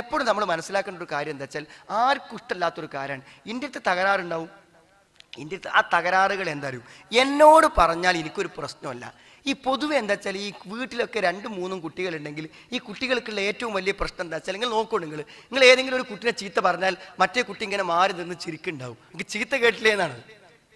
എപ്പോഴും നമ്മൾ മനസ്സിലാക്കേണ്ട ഒരു കാര്യം എന്താ വെച്ചാൽ ആർക്കും ഇഷ്ടമില്ലാത്തൊരു കാര്യമാണ് ഇന്ത്യത്തെ തകരാറുണ്ടാവും ഇന്ത്യത്തെ ആ തകരാറുകൾ എന്തായാലും എന്നോട് പറഞ്ഞാൽ എനിക്കൊരു പ്രശ്നമല്ല ഈ പൊതുവെ എന്താ വെച്ചാൽ ഈ വീട്ടിലൊക്കെ രണ്ടും മൂന്നും കുട്ടികളുണ്ടെങ്കിൽ ഈ കുട്ടികൾക്കുള്ള ഏറ്റവും വലിയ പ്രശ്നം എന്താ വെച്ചാൽ നിങ്ങൾ നോക്കൂ നിങ്ങൾ നിങ്ങൾ ഏതെങ്കിലും ഒരു കുട്ടിനെ ചീത്ത പറഞ്ഞാൽ മറ്റേ കുട്ടി ഇങ്ങനെ മാറി നിന്ന് ചിരിക്കുന്നുണ്ടാവും എനിക്ക് ചീത്ത കേട്ടില്ലേ എന്നാണ്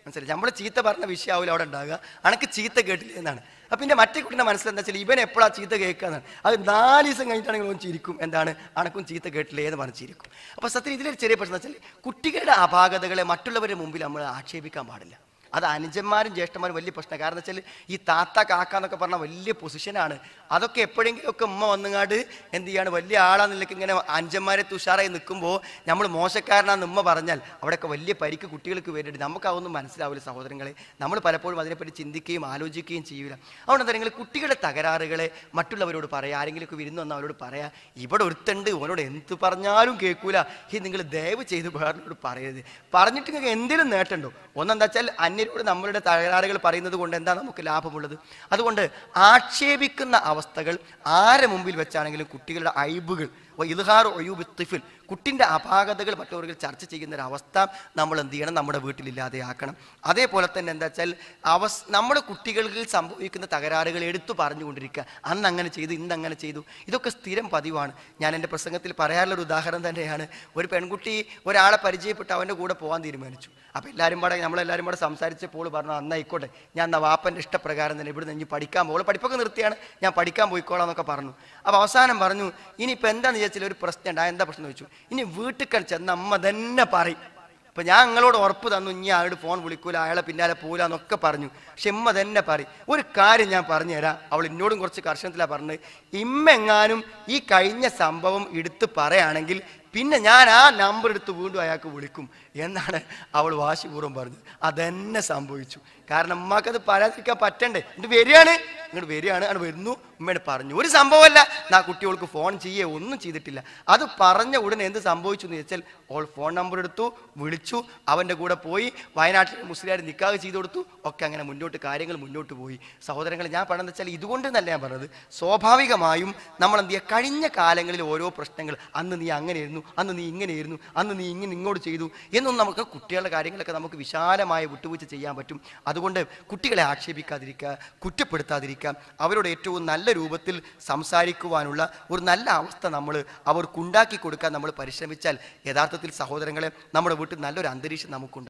മനസ്സിലായി നമ്മൾ ചീത്ത പറഞ്ഞ വിഷയമാവില്ല അവിടെ ഉണ്ടാകുക അനക്ക് ചീത്ത കേട്ടില്ല എന്നാണ് അപ്പം പിന്നെ മറ്റേ കുട്ടീൻ്റെ മനസ്സിലെന്താ വെച്ചാൽ ഇവൻ എപ്പോഴാണ് ചീത്ത എന്നാണ് അത് നാല് ദിവസം കഴിഞ്ഞിട്ടാണെങ്കിൽ ഒന്ന് ചിരിക്കും എന്താണ് അണക്കും ചീത്ത കേട്ടില്ലേ എന്ന് പറഞ്ഞ് ചിരിക്കും അപ്പോൾ സത്യം ഇതിലൊരു ചെറിയ പ്രശ്നം വെച്ചാൽ കുട്ടികളുടെ അപാകതകളെ മറ്റുള്ളവരുടെ മുമ്പിൽ നമ്മൾ ആക്ഷേപിക്കാൻ പാടില്ല അത് അനുജന്മാരും ജ്യേഷ്ഠന്മാരും വലിയ പ്രശ്നമാണ് കാരണം വെച്ചാൽ ഈ താത്ത കാക്ക എന്നൊക്കെ പറഞ്ഞാൽ വലിയ പൊസിഷനാണ് അതൊക്കെ എപ്പോഴെങ്കിലും ഒക്കെ ഉമ്മ വന്നുങ്ങാട് എന്ത് ചെയ്യാണ് വലിയ ആളാ നിലയ്ക്ക് ഇങ്ങനെ അഞ്ചന്മാരെ തുഷാറായി നിൽക്കുമ്പോൾ നമ്മൾ മോശക്കാരനാന്ന് ഉമ്മ പറഞ്ഞാൽ അവിടെയൊക്കെ വലിയ പരിക്ക് കുട്ടികൾക്ക് വേണ്ടിയിട്ട് അതൊന്നും മനസ്സിലാവില്ല സഹോദരങ്ങളെ നമ്മൾ പലപ്പോഴും അതിനെപ്പറ്റി ചിന്തിക്കുകയും ആലോചിക്കുകയും ചെയ്യില്ല അതുകൊണ്ട് എന്താ നിങ്ങൾ കുട്ടികളുടെ തകരാറുകളെ മറ്റുള്ളവരോട് പറയാം ആരെങ്കിലുമൊക്കെ വിരുന്ന് വന്നാൽ അവരോട് പറയാം ഇവിടെ ഒരുത്തണ്ട് ഓനോട് എന്ത് പറഞ്ഞാലും കേൾക്കൂല ഈ നിങ്ങൾ ദയവ് ചെയ്ത് വേറെ പറയരുത് പറഞ്ഞിട്ട് നിങ്ങൾക്ക് എന്തെങ്കിലും നേട്ടമുണ്ടോ ഒന്നെന്താ വെച്ചാൽ അന്യരോട് നമ്മളുടെ തകരാറുകൾ പറയുന്നത് കൊണ്ട് എന്താ നമുക്ക് ലാഭമുള്ളത് അതുകൊണ്ട് ആക്ഷേപിക്കുന്ന അവസ്ഥകൾ ആരെ മുമ്പിൽ വെച്ചാണെങ്കിലും കുട്ടികളുടെ അയബുകൾ ഇൽഹാർ ഒഴിവ് തിഫിൽ കുട്ടിൻ്റെ അപാകതകൾ മറ്റവർക്ക് ചർച്ച ചെയ്യുന്ന ഒരു അവസ്ഥ നമ്മൾ എന്ത് ചെയ്യണം നമ്മുടെ വീട്ടിലില്ലാതെയാക്കണം അതേപോലെ തന്നെ എന്താ വെച്ചാൽ അവസ് നമ്മുടെ കുട്ടികൾക്ക് സംഭവിക്കുന്ന തകരാറുകൾ എടുത്തു പറഞ്ഞുകൊണ്ടിരിക്കുക അന്ന് അങ്ങനെ ചെയ്തു ഇന്ന് അങ്ങനെ ചെയ്തു ഇതൊക്കെ സ്ഥിരം പതിവാണ് ഞാൻ എൻ്റെ പ്രസംഗത്തിൽ പറയാനുള്ള ഒരു ഉദാഹരണം തന്നെയാണ് ഒരു പെൺകുട്ടി ഒരാളെ പരിചയപ്പെട്ട് അവൻ്റെ കൂടെ പോകാൻ തീരുമാനിച്ചു അപ്പോൾ എല്ലാവരും പാടെ നമ്മളെല്ലാവരും കൂടെ സംസാരിച്ചപ്പോൾ പറഞ്ഞു അന്നായിക്കോട്ടെ ഞാൻ എന്നാൽ വാപ്പൻ്റെ ഇഷ്ടപ്രകാരം തന്നെ ഇവിടെ നിന്ന് പഠിക്കാൻ പോകുള്ളൂ പഠിപ്പൊക്കെ നിർത്തിയാണ് ഞാൻ പഠിക്കാൻ പോയിക്കോളാം എന്നൊക്കെ പറഞ്ഞു അപ്പോൾ അവസാനം പറഞ്ഞു ഇനിയിപ്പോൾ എന്താണെന്ന് വെച്ചില്ല ഒരു പ്രശ്നം ഉണ്ടായ എന്താ പ്രശ്നം ചോദിച്ചു ഇനി വീട്ടിൽ ചെന്ന് അമ്മ തന്നെ പറയും അപ്പൊ ഞാൻ നിങ്ങളോട് ഉറപ്പ് തന്നു ഇനി അയാളോട് ഫോൺ വിളിക്കൂല അയാളെ പിന്നാലെ പോകില്ല എന്നൊക്കെ പറഞ്ഞു പക്ഷെ ഇമ്മ തന്നെ പറയും ഒരു കാര്യം ഞാൻ പറഞ്ഞു തരാം അവൾ എന്നോടും കുറച്ച് കർശനത്തിലാണ് പറഞ്ഞത് ഇമ്മെങ്ങാനും ഈ കഴിഞ്ഞ സംഭവം എടുത്ത് പറയുകയാണെങ്കിൽ പിന്നെ ഞാൻ ആ നമ്പർ എടുത്ത് വീണ്ടും അയാൾക്ക് വിളിക്കും എന്നാണ് അവൾ വാശിപൂർവ്വം പറഞ്ഞത് അതന്നെ സംഭവിച്ചു കാരണം അമ്മക്കത് പരാതിക്കാൻ പറ്റണ്ടേ എന്നിട്ട് വരികയാണ് ഇങ്ങോട്ട് വരികയാണ് അവിടെ വരുന്നു ഉമ്മയോട് പറഞ്ഞു ഒരു സംഭവമല്ല നാ കുട്ടികൾക്ക് ഫോൺ ചെയ്യേ ഒന്നും ചെയ്തിട്ടില്ല അത് പറഞ്ഞ ഉടനെ എന്ത് സംഭവിച്ചു എന്ന് ചോദിച്ചാൽ ഓൾ ഫോൺ നമ്പർ എടുത്തു വിളിച്ചു അവൻ്റെ കൂടെ പോയി വയനാട്ടിൽ മുസ്ലിം നിക്കാഹ് ചെയ്തു കൊടുത്തു ഒക്കെ അങ്ങനെ മുന്നോട്ട് കാര്യങ്ങൾ മുന്നോട്ട് പോയി സഹോദരങ്ങൾ ഞാൻ പറഞ്ഞതെന്ന് വെച്ചാൽ തന്നെ ഞാൻ പറഞ്ഞത് സ്വാഭാവികമായും നമ്മൾ എന്ത് ചെയ്യുക കഴിഞ്ഞ കാലങ്ങളിൽ ഓരോ പ്രശ്നങ്ങൾ അന്ന് നീ അങ്ങനെയായിരുന്നു അന്ന് നീ ഇങ്ങനെയായിരുന്നു അന്ന് നീ ഇങ്ങനെ ഇങ്ങോട്ട് ചെയ്തു എന്നൊന്നും നമുക്ക് കുട്ടികളുടെ കാര്യങ്ങളൊക്കെ നമുക്ക് വിശാലമായ വിട്ടുവീഴ്ച ചെയ്യാൻ പറ്റും അതുകൊണ്ട് കുട്ടികളെ ആക്ഷേപിക്കാതിരിക്കുക കുറ്റപ്പെടുത്താതിരിക്കുക അവരോട് ഏറ്റവും നല്ല നല്ല രൂപത്തിൽ സംസാരിക്കുവാനുള്ള ഒരു നല്ല അവസ്ഥ നമ്മൾ അവർക്കുണ്ടാക്കി കൊടുക്കാൻ നമ്മൾ പരിശ്രമിച്ചാൽ യഥാർത്ഥത്തിൽ സഹോദരങ്ങളെ നമ്മുടെ വീട്ടിൽ നല്ലൊരു അന്തരീക്ഷം നമുക്കുണ്ട്